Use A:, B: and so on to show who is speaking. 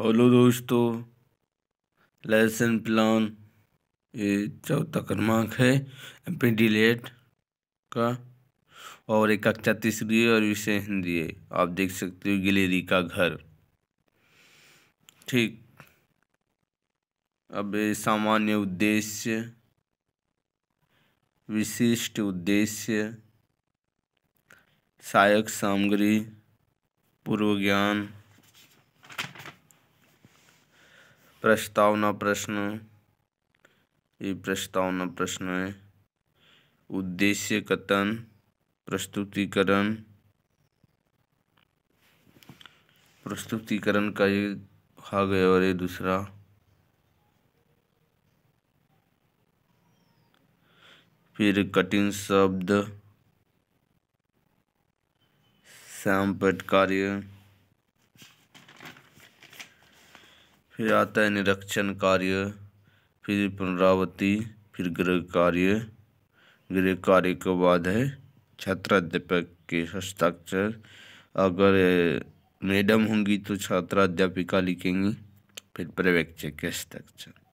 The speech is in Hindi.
A: हेलो दोस्तों लेसन प्लान ये चौथा क्रमांक है एम पी का और एक कक्षा तीसरी और विषय हिंदी है आप देख सकते हो गिलेरी का घर ठीक अब सामान्य उद्देश्य विशिष्ट उद्देश्य सहायक सामग्री पूर्व ज्ञान प्रस्तावना प्रश्न ये प्रस्तावना प्रश्न है उद्देश्य कथन प्रस्तुतिकरण प्रस्तुतिकरण का ये भाग है और ये दूसरा फिर कठिन शब्द सांपट कार्य फिर आता है निरीक्षण कार्य फिर पुनरावृत्ति फिर गृह कार्य गृह कार्य के बाद है छात्राध्यापक के हस्ताक्षर अगर मैडम होंगी तो छात्राध्यापिका लिखेंगी फिर पर्यवेक्षक के हस्ताक्षर